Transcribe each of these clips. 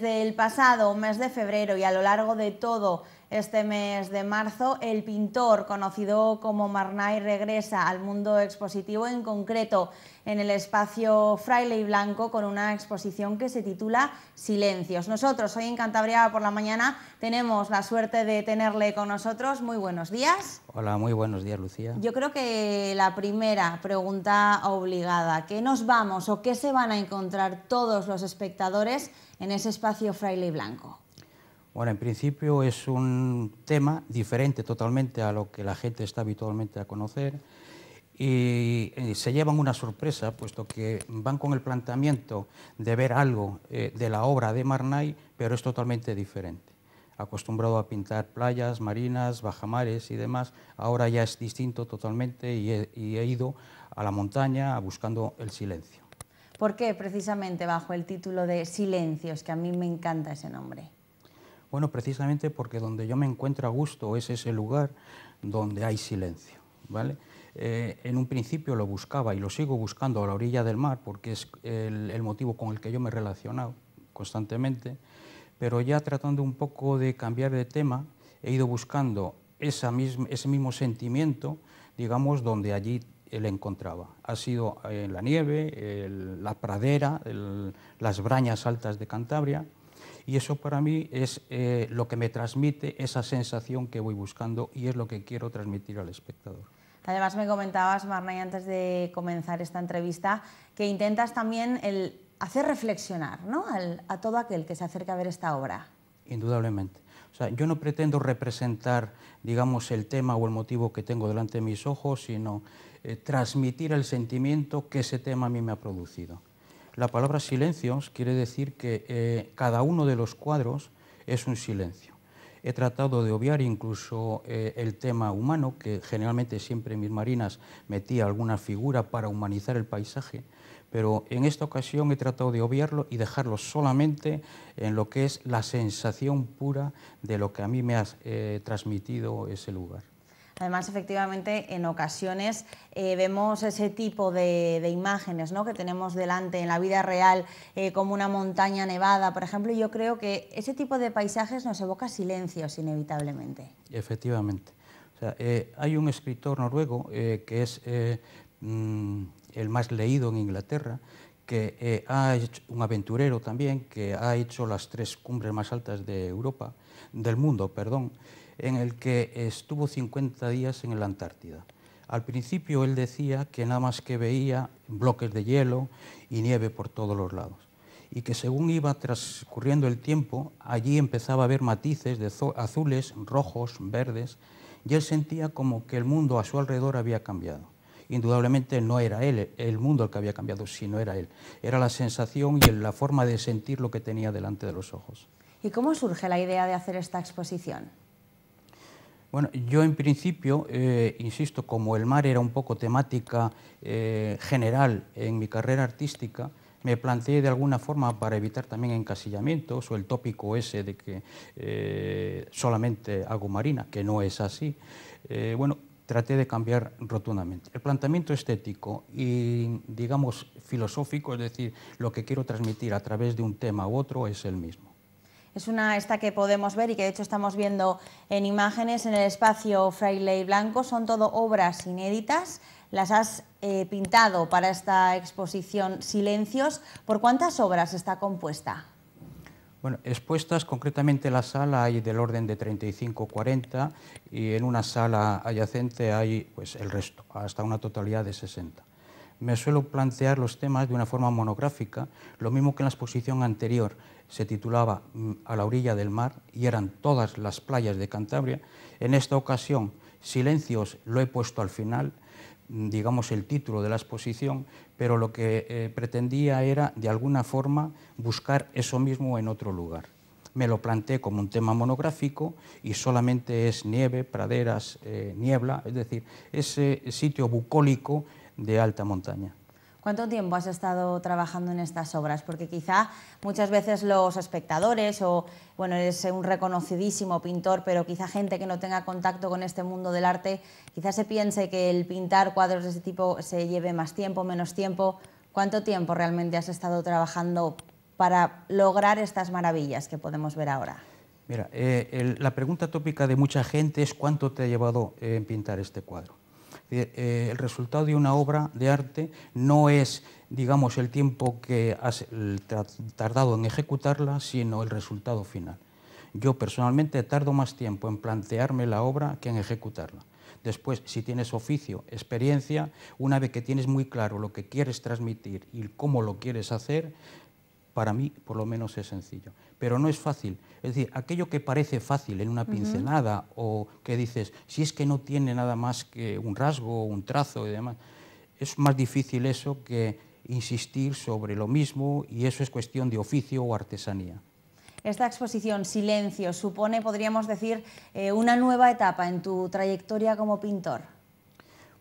desde el pasado mes de febrero y a lo largo de todo este mes de marzo, el pintor, conocido como Marnay, regresa al mundo expositivo, en concreto en el espacio Fraile y Blanco, con una exposición que se titula Silencios. Nosotros hoy en Cantabria por la mañana tenemos la suerte de tenerle con nosotros. Muy buenos días. Hola, muy buenos días, Lucía. Yo creo que la primera pregunta obligada, ¿qué nos vamos o qué se van a encontrar todos los espectadores en ese espacio Fraile y Blanco? Bueno, en principio es un tema diferente totalmente a lo que la gente está habitualmente a conocer y eh, se llevan una sorpresa, puesto que van con el planteamiento de ver algo eh, de la obra de Marnay, pero es totalmente diferente. Acostumbrado a pintar playas, marinas, bajamares y demás, ahora ya es distinto totalmente y he, y he ido a la montaña buscando el silencio. ¿Por qué precisamente bajo el título de Silencios, que a mí me encanta ese nombre? Bueno, precisamente porque donde yo me encuentro a gusto es ese lugar donde hay silencio. ¿vale? Eh, en un principio lo buscaba y lo sigo buscando a la orilla del mar porque es el, motivo con el que yo me he relacionado constantemente, pero ya tratando un poco de cambiar de tema, he ido buscando ese mismo sentimiento, digamos, donde allí él encontraba. Ha sido en eh, la nieve, la pradera, las brañas altas de Cantabria, y eso para mí es eh, lo que me transmite esa sensación que voy buscando y es lo que quiero transmitir al espectador. Además me comentabas, Marnay, antes de comenzar esta entrevista, que intentas también hacer reflexionar a todo aquel que se acerca a ver esta obra. Indudablemente. O sea, yo no pretendo representar, digamos, el tema o el motivo que tengo delante de mis ojos, sino eh, transmitir el sentimiento que ese tema a mí me ha producido. La palabra silencios quiere decir que eh, cada uno de los cuadros es un silencio. He tratado de obviar incluso eh, el tema humano, que generalmente siempre en mis marinas metía alguna figura para humanizar el paisaje, pero en esta ocasión he tratado de obviarlo y dejarlo solamente en lo que es la sensación pura de lo que a mí me ha eh, transmitido ese lugar. Además, efectivamente, en ocasiones eh, vemos ese tipo de, imágenes que tenemos delante en la vida real, eh, como una montaña nevada, por ejemplo, y yo creo que ese tipo de paisajes nos evoca silencios inevitablemente. Efectivamente. Eh, hay un escritor noruego que es mm, el más leído en Inglaterra, que eh, ha hecho, un aventurero también, que ha hecho las tres cumbres más altas de Europa, del mundo, perdón, en el que estuvo 50 días en la Antártida. Al principio él decía que nada más que veía bloques de hielo y nieve por todos los lados y que según iba transcurriendo el tiempo, allí empezaba a ver matices de azules, rojos, verdes, y él sentía como que el mundo a su alrededor había cambiado indudablemente no era él, el mundo el que había cambiado, sino era él. Era la sensación y la forma de sentir lo que tenía delante de los ojos. ¿Y cómo surge la idea de hacer esta exposición? Bueno, yo en principio, eh, insisto, como el mar era un poco temática eh, general en mi carrera artística, me planteé de alguna forma para evitar también encasillamientos o el tópico ese de que eh, solamente hago marina, que no es así. bueno, traté de cambiar rotundamente. El planteamiento estético y, digamos, filosófico, es decir, lo que quiero transmitir a través de un tema u otro, es el mismo. Es una esta que podemos ver y que de hecho estamos viendo en imágenes en el espacio Frailey Blanco. Son todo obras inéditas. Las has eh, pintado para esta exposición Silencios. ¿Por cuántas obras está compuesta? Bueno, expuestas concretamente la sala hay del orden de 35-40 y en una sala adyacente hay pues, el resto, hasta una totalidad de 60. Me suelo plantear los temas de una forma monográfica, lo mismo que en la exposición anterior se titulaba mm, A la orilla del mar y eran todas las playas de Cantabria. En esta ocasión, Silencios lo he puesto al final digamos, el título de la exposición, pero lo que eh, pretendía era, de alguna forma, buscar eso mismo en otro lugar. Me lo planteé como un tema monográfico y solamente es nieve, praderas, eh, niebla, es decir, ese sitio bucólico de alta montaña. ¿Cuánto tiempo has estado trabajando en estas obras? Porque quizá muchas veces los espectadores o, bueno, eres un reconocidísimo pintor, pero quizá gente que no tenga contacto con este mundo del arte, quizá se piense que el pintar cuadros de ese tipo se lleve más tiempo, menos tiempo. ¿Cuánto tiempo realmente has estado trabajando para lograr estas maravillas que podemos ver ahora? Mira, eh, la pregunta tópica de mucha gente es cuánto te ha llevado eh, en pintar este cuadro. Eh, el resultado de una obra de arte no es, digamos, el tiempo que has tardado en ejecutarla, sino el resultado final. Yo personalmente tardo más tiempo en plantearme la obra que en ejecutarla. Después, si tienes oficio, experiencia, una vez que tienes muy claro lo que quieres transmitir y cómo lo quieres hacer, para mí por lo menos es sencillo. Pero no es fácil. Es decir, aquello que parece fácil en una pincelada o que dices, si es que no tiene nada más que un rasgo, un trazo y demás, es más difícil eso que insistir sobre lo mismo y eso es cuestión de oficio o artesanía. Esta exposición, Silencio, supone, podríamos decir, eh, una nueva etapa en tu trayectoria como pintor.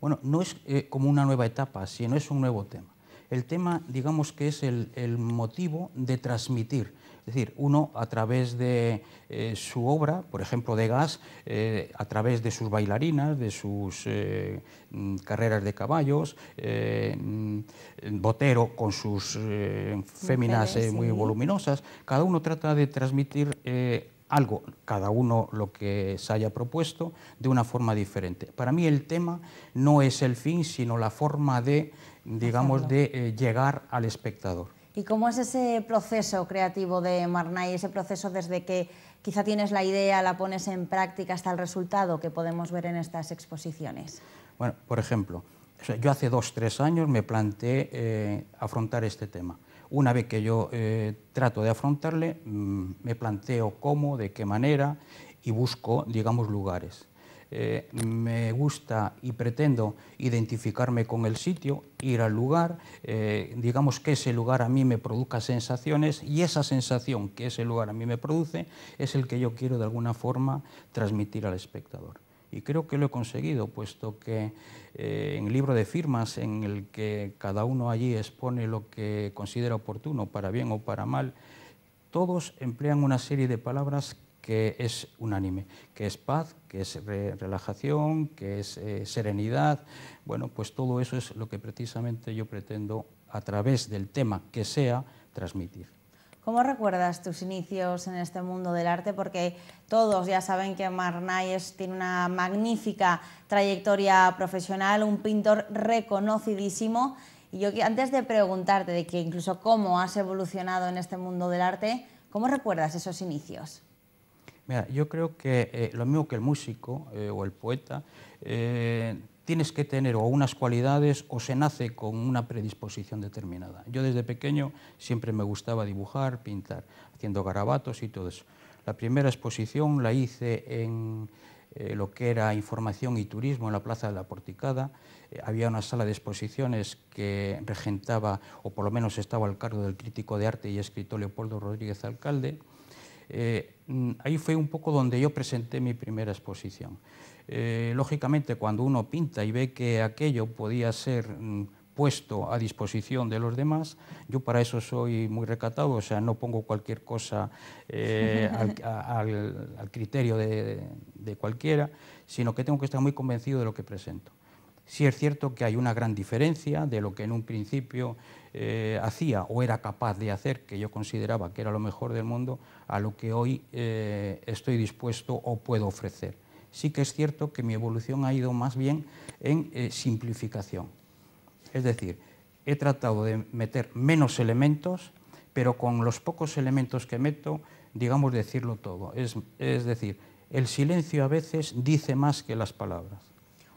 Bueno, no es eh, como una nueva etapa, sino es un nuevo tema el tema, digamos que es el, motivo de transmitir. Es decir, uno a través de eh, su obra, por ejemplo, de Gas, eh, a través de sus bailarinas, de sus eh, mm, carreras de caballos, mm, Botero con sus féminas muy voluminosas, cada uno trata de transmitir algo, cada uno lo que se haya propuesto, de una forma diferente. Para mí el tema no es el fin, sino la forma de, digamos, de eh, llegar al espectador. ¿Y cómo es ese proceso creativo de Marnay, ese proceso desde que quizá tienes la idea, la pones en práctica hasta el resultado que podemos ver en estas exposiciones? Bueno, por ejemplo, yo hace dos, tres años me planteé eh, afrontar este tema. Una vez que yo eh, trato de afrontarle, mm, me planteo cómo, de qué manera y busco, digamos, lugares. Eh, me gusta y pretendo identificarme con el sitio, ir al lugar, eh, digamos que ese lugar a mí me produzca sensaciones y esa sensación que ese lugar a mí me produce es el que yo quiero de alguna forma transmitir al espectador. Y creo que lo he conseguido, puesto que eh, en el libro de firmas, en el que cada uno allí expone lo que considera oportuno, para bien o para mal, todos emplean una serie de palabras que es unánime, que es paz, que es relajación, que es eh, serenidad. Bueno, pues todo eso es lo que precisamente yo pretendo a través del tema que sea transmitir. ¿Cómo recuerdas tus inicios en este mundo del arte? Porque todos ya saben que Marnayes tiene una magnífica trayectoria profesional, un pintor reconocidísimo. Y yo antes de preguntarte de que incluso cómo has evolucionado en este mundo del arte, ¿cómo recuerdas esos inicios? Mira, yo creo que eh, lo mismo que el músico eh, o el poeta, eh, tienes que tener o unas cualidades o se nace con una predisposición determinada. Yo desde pequeño siempre me gustaba dibujar, pintar, haciendo garabatos y todo eso. La primera exposición la hice en eh, lo que era información y turismo en la Plaza de la Porticada. Eh, había una sala de exposiciones que regentaba, o por lo menos estaba al cargo del crítico de arte y escritor Leopoldo Rodríguez Alcalde. Eh, mm, ahí fue un poco donde yo presenté mi primera exposición. Eh, lógicamente, cuando uno pinta y ve que aquello podía ser mm, puesto a disposición de los demás, yo para eso soy muy recatado, o sea, no pongo cualquier cosa eh, al, criterio de cualquiera, sino que tengo que estar muy convencido de lo que presento. Si es cierto que hay una gran diferencia de lo que en un principio eh, hacía o era capaz de hacer, que yo consideraba que era lo mejor del mundo, a lo que hoy eh, estoy dispuesto o puedo ofrecer. Sí que es cierto que mi evolución ha ido más bien en eh, simplificación. Es decir, he tratado de meter menos elementos, pero con los pocos elementos que meto, digamos, decirlo todo. es decir, el silencio a veces dice más que las palabras.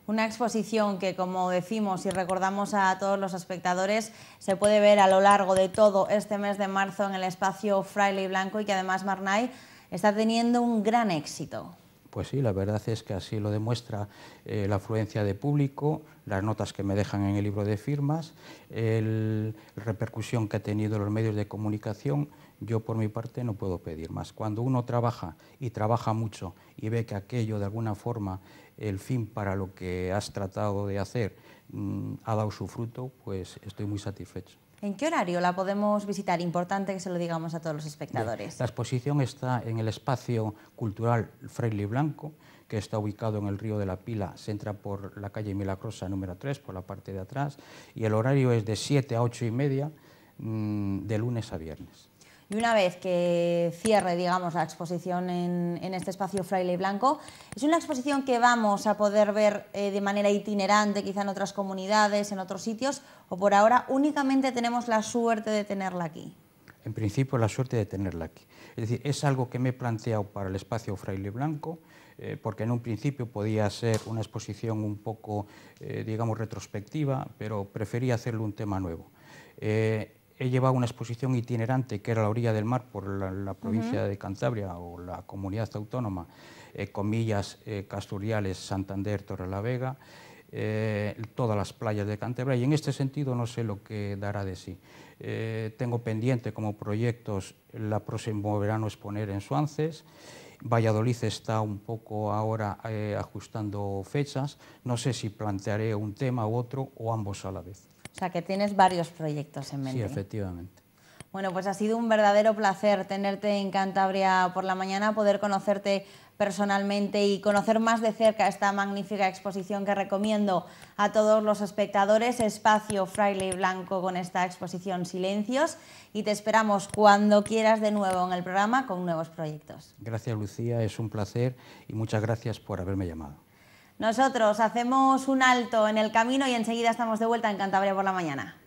Una exposición que, como decimos y recordamos a todos los espectadores, se puede ver a lo largo de todo este mes de marzo en el espacio Fraile y Blanco y que además Marnay está teniendo un gran éxito. Pues sí, la verdad es que así lo demuestra eh, la afluencia de público, las notas que me dejan en el libro de firmas, el, la repercusión que ha tenido los medios de comunicación. Yo por mi parte no puedo pedir más. Cuando uno trabaja y trabaja mucho y ve que aquello de alguna forma el fin para lo que has tratado de hacer mm, ha dado su fruto, pues estoy muy satisfecho. ¿En qué horario la podemos visitar? Importante que se lo digamos a todos los espectadores. la exposición está en el espacio cultural Freyli Blanco, que está ubicado en el río de la Pila, se entra por la calle Milagrosa número 3, por la parte de atrás, y el horario es de 7 a 8 y media, mm, de lunes a viernes. Y una vez que cierre, digamos, la exposición en, este espacio Fraile Blanco, es una exposición que vamos a poder ver eh, de manera itinerante, quizá en otras comunidades, en otros sitios, o por ahora únicamente tenemos la suerte de tenerla aquí. En principio, la suerte de tenerla aquí. Es decir, es algo que me he planteado para el espacio Fraile Blanco, eh, porque en un principio podía ser una exposición un poco, eh, digamos, retrospectiva, pero preferí hacerlo un tema nuevo he llevado una exposición itinerante que era la orilla del mar por la, provincia de Cantabria o la comunidad autónoma, eh, comillas, eh, Casturiales, Santander, la Vega, eh, todas las playas de Cantabria y en este sentido no sé lo que dará de sí. tengo pendiente como proyectos la próximo verano exponer en Suances. Valladolid está un poco ahora ajustando fechas. No sé si plantearé un tema u otro o ambos a la vez. O sea, que tienes varios proyectos en mente. Sí, efectivamente. Bueno, pues ha sido un verdadero placer tenerte en Cantabria por la mañana, poder conocerte personalmente y conocer más de cerca esta magnífica exposición que recomiendo a todos los espectadores, Espacio Fraile Blanco con esta exposición Silencios y te esperamos cuando quieras de nuevo en el programa con nuevos proyectos. Gracias Lucía, es un placer y muchas gracias por haberme llamado. Nosotros hacemos un alto en el camino y enseguida estamos de vuelta en Cantabria por la mañana.